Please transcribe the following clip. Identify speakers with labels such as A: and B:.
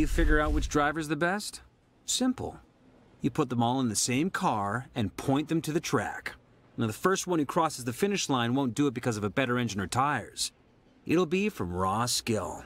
A: you figure out which driver's the best? Simple. You put them all in the same car and point them to the track. Now, the first one who crosses the finish line won't do it because of a better engine or tires. It'll be from raw skill.